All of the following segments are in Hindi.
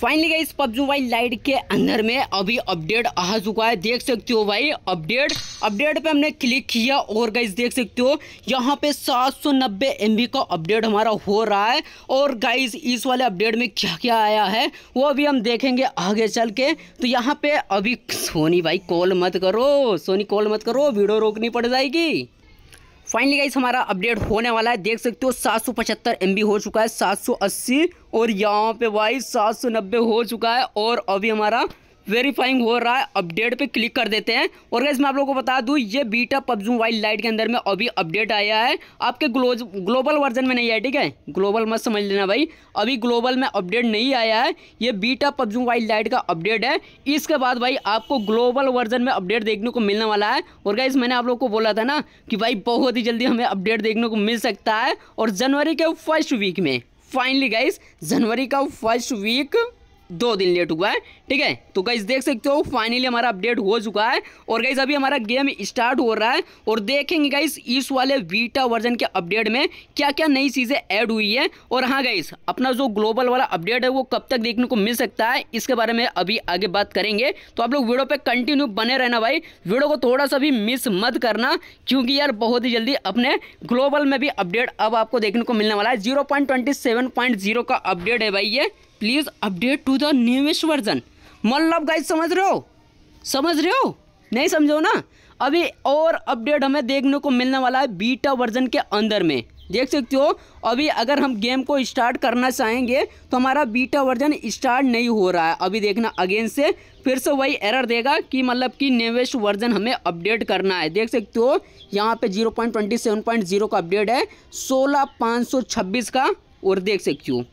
फाइनली गई पबजू भाई लाइट के अंदर में अभी अपडेट आ चुका है देख सकते हो भाई अपडेट अपडेट पे हमने क्लिक किया और गाइज देख सकते हो यहाँ पे 790 बी का अपडेट हमारा हो रहा है और गाइज इस वाले अपडेट में क्या क्या आया है वो अभी हम देखेंगे आगे चल के तो यहाँ पे अभी सोनी भाई कॉल मत करो सोनी कॉल मत करो वीडियो रोकनी पड़ जाएगी फाइनली गाइस हमारा अपडेट होने वाला है देख सकते हो सात सौ पचहत्तर एम हो चुका है सात सौ अस्सी और यहाँ पे भाई सात सौ नब्बे हो चुका है और अभी हमारा वेरीफाइंग हो रहा है अपडेट पे क्लिक कर देते हैं और गैस मैं आप लोगों को बता दूँ ये बीटा पबजू वाइल्ड लाइट के अंदर में अभी अपडेट आया है आपके ग्लोज ग्लोबल वर्जन में नहीं आया ठीक है ग्लोबल मत समझ लेना भाई अभी ग्लोबल में अपडेट नहीं आया है ये बीटा पबजू वाइल्ड लाइट का अपडेट है इसके बाद भाई आपको ग्लोबल वर्जन में अपडेट देखने को मिलने वाला है और गैस मैंने आप लोग को बोला था ना कि भाई बहुत ही जल्दी हमें अपडेट देखने को मिल सकता है और जनवरी के फर्स्ट वीक में फाइनली गाइस जनवरी का फर्स्ट वीक दो दिन लेट हुआ है ठीक है तो गाइज देख सकते हो फाइनली हमारा अपडेट हो चुका है और गाइज अभी हमारा गेम स्टार्ट हो रहा है और देखेंगे गाइज इस वाले वीटा वर्जन के अपडेट में क्या क्या नई चीज़ें ऐड हुई है और हाँ गाइज अपना जो ग्लोबल वाला अपडेट है वो कब तक देखने को मिल सकता है इसके बारे में अभी आगे बात करेंगे तो आप लोग वीडियो पर कंटिन्यू बने रहना भाई वीडियो को थोड़ा सा भी मिस मत करना क्योंकि यार बहुत ही जल्दी अपने ग्लोबल में भी अपडेट अब आपको देखने को मिलने वाला है जीरो का अपडेट है भाई ये please update to the newest version मतलब गाइज समझ रहे हो समझ रहे हो नहीं समझो ना अभी और अपडेट हमें देखने को मिलने वाला है बीटा वर्जन के अंदर में देख सकते हो अभी अगर हम गेम को स्टार्ट करना चाहेंगे तो हमारा बीटा वर्जन स्टार्ट नहीं हो रहा है अभी देखना अगेन से फिर से वही एरर देगा कि मतलब कि नेवेस्ट वर्जन हमें अपडेट करना है देख सकते हो यहाँ पे 0.27.0 का अपडेट है सोलह का और देख सकती हो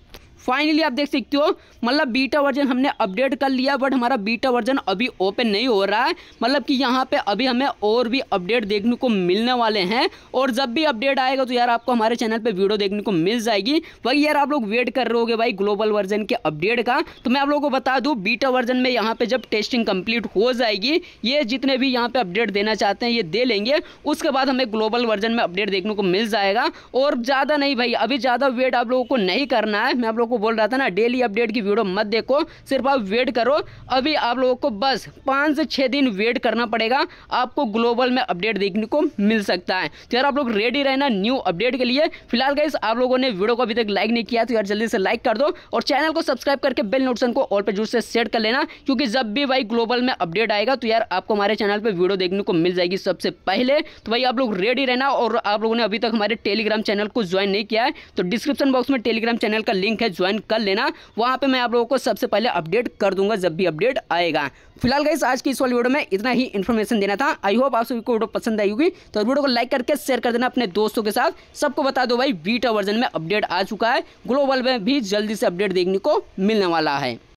फाइनली आप देख सकते हो मतलब बीटा वर्जन हमने अपडेट कर लिया बट हमारा बीटा वर्जन अभी ओपन नहीं हो रहा है मतलब कि यहाँ पे अभी हमें और भी अपडेट देखने को मिलने वाले हैं और जब भी अपडेट आएगा तो यार आपको हमारे चैनल पे वीडियो देखने को मिल जाएगी वही यार आप लोग वेट कर रहे हो भाई ग्लोबल वर्जन के अपडेट का तो मैं आप लोगों को बता दूँ बीटा वर्जन में यहाँ पर जब टेस्टिंग कम्प्लीट हो जाएगी ये जितने भी यहाँ पर अपडेट देना चाहते हैं ये दे लेंगे उसके बाद हमें ग्लोबल वर्जन में अपडेट देखने को मिल जाएगा और ज़्यादा नहीं भाई अभी ज़्यादा वेट आप लोगों को नहीं करना है मैं आप लोगों को बोल रहा था ना डेली अपडेट की वीडियो मत देखो सिर्फ आप वेट करो अभी आप लोगों को बस पाँच से छः दिन वेट करना पड़ेगा आपको ग्लोबल में अपडेट देखने को मिल सकता है तो यार आप लोग रेडी रहना न्यू अपडेट के लिए फिलहाल गाइस आप लोगों ने वीडियो को अभी तक लाइक नहीं किया तो यार जल्दी से लाइक कर दो और चैनल को सब्सक्राइब करके बेल नोटिसन को ऑल पर जरूर से सेट कर लेना क्योंकि जब भी भाई ग्लोबल में अपडेट आएगा तो यार आपको हमारे चैनल पर वीडियो देखने को मिल जाएगी सबसे पहले तो भाई आप लोग रेडी रहना और आप लोगों ने अभी तक हमारे टेलीग्राम चैनल को ज्वाइन नहीं किया है तो डिस्क्रिप्शन बॉक्स में टेलीग्राम चैनल का लिंक है ज्वाइन कर लेना वहाँ पे मैं आप लोगों को सबसे पहले अपडेट कर दूंगा जब भी अपडेट आएगा फिलहाल गाइस आज की इस वाली वीडियो में इतना ही इन्फॉर्मेशन देना था आई होप आप सभी को वीडियो पसंद आई होगी तो वीडियो को लाइक करके शेयर कर देना अपने दोस्तों के साथ सबको बता दो भाई बीटा वर्जन में अपडेट आ चुका है ग्लोबल में भी जल्दी से अपडेट देखने को मिलने वाला है